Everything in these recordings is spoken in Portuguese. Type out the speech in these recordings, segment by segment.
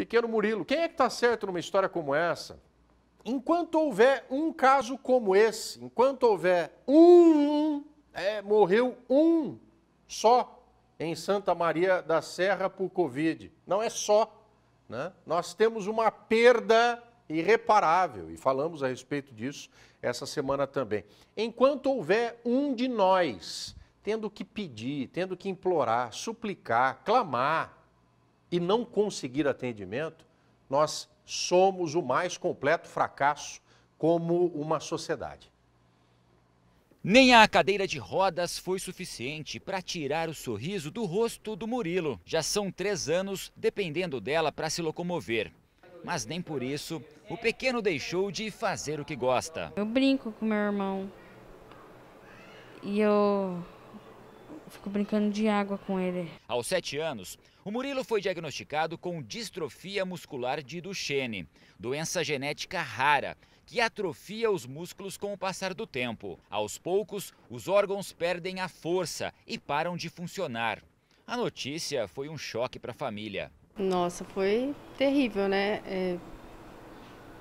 pequeno Murilo. Quem é que está certo numa história como essa? Enquanto houver um caso como esse, enquanto houver um, é, morreu um só em Santa Maria da Serra por Covid. Não é só. Né? Nós temos uma perda irreparável e falamos a respeito disso essa semana também. Enquanto houver um de nós tendo que pedir, tendo que implorar, suplicar, clamar, e não conseguir atendimento, nós somos o mais completo fracasso como uma sociedade. Nem a cadeira de rodas foi suficiente para tirar o sorriso do rosto do Murilo. Já são três anos dependendo dela para se locomover. Mas nem por isso o pequeno deixou de fazer o que gosta. Eu brinco com meu irmão. E eu fico brincando de água com ele. Aos sete anos, o Murilo foi diagnosticado com distrofia muscular de Duchenne, doença genética rara que atrofia os músculos com o passar do tempo. Aos poucos, os órgãos perdem a força e param de funcionar. A notícia foi um choque para a família. Nossa, foi terrível, né? É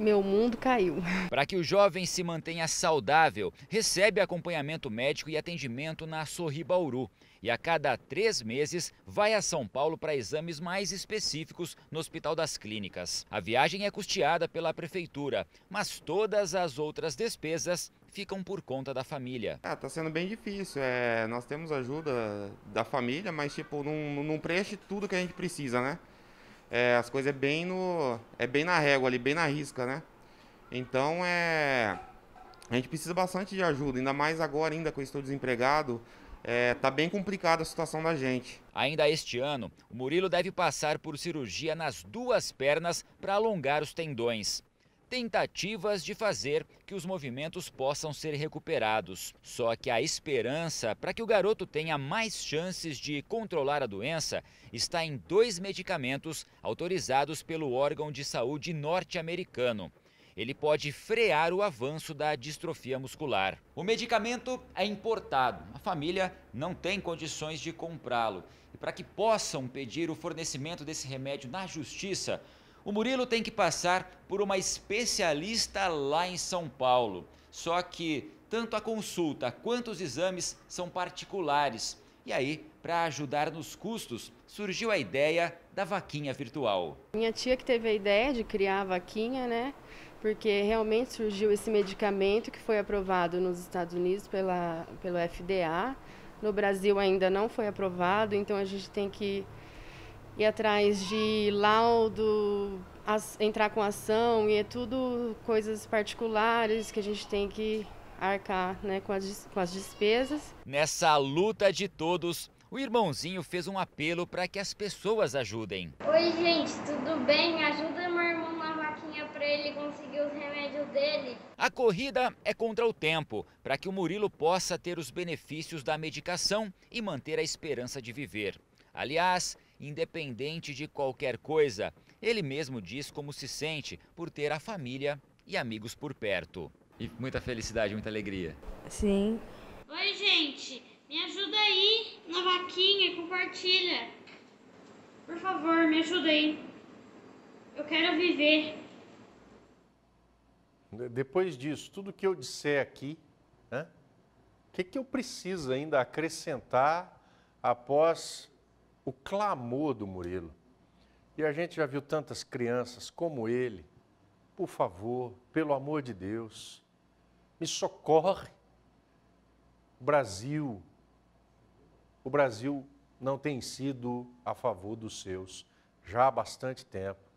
meu mundo caiu. Para que o jovem se mantenha saudável, recebe acompanhamento médico e atendimento na Sorri Bauru. E a cada três meses vai a São Paulo para exames mais específicos no Hospital das Clínicas. A viagem é custeada pela prefeitura, mas todas as outras despesas ficam por conta da família. Está ah, sendo bem difícil. É, nós temos ajuda da família, mas tipo, não, não preenche tudo que a gente precisa, né? é, as coisas é bem no é bem na régua ali, bem na risca, né? Então é a gente precisa bastante de ajuda, ainda mais agora ainda que eu estou desempregado. É, tá bem complicada a situação da gente. Ainda este ano, o Murilo deve passar por cirurgia nas duas pernas para alongar os tendões tentativas de fazer que os movimentos possam ser recuperados. Só que a esperança para que o garoto tenha mais chances de controlar a doença está em dois medicamentos autorizados pelo órgão de saúde norte-americano ele pode frear o avanço da distrofia muscular. O medicamento é importado, a família não tem condições de comprá-lo. E para que possam pedir o fornecimento desse remédio na justiça, o Murilo tem que passar por uma especialista lá em São Paulo. Só que tanto a consulta quanto os exames são particulares. E aí, para ajudar nos custos, surgiu a ideia da vaquinha virtual. Minha tia que teve a ideia de criar a vaquinha, né? Porque realmente surgiu esse medicamento que foi aprovado nos Estados Unidos pela, pelo FDA. No Brasil ainda não foi aprovado, então a gente tem que ir atrás de laudo, as, entrar com ação, e é tudo coisas particulares que a gente tem que arcar né, com, as, com as despesas. Nessa luta de todos, o irmãozinho fez um apelo para que as pessoas ajudem. Oi, gente, tudo bem? Ajuda meu irmão na vaquinha para ele conseguir os remédios dele. A corrida é contra o tempo, para que o Murilo possa ter os benefícios da medicação e manter a esperança de viver. Aliás, independente de qualquer coisa. Ele mesmo diz como se sente por ter a família e amigos por perto. E muita felicidade, muita alegria. Sim. Oi, gente, me ajuda aí na vaquinha, compartilha. Por favor, me ajuda aí. Eu quero viver. Depois disso, tudo que eu disser aqui, o né, que, que eu preciso ainda acrescentar após o clamor do Murilo. E a gente já viu tantas crianças como ele. Por favor, pelo amor de Deus, me socorre. O Brasil, o Brasil não tem sido a favor dos seus já há bastante tempo.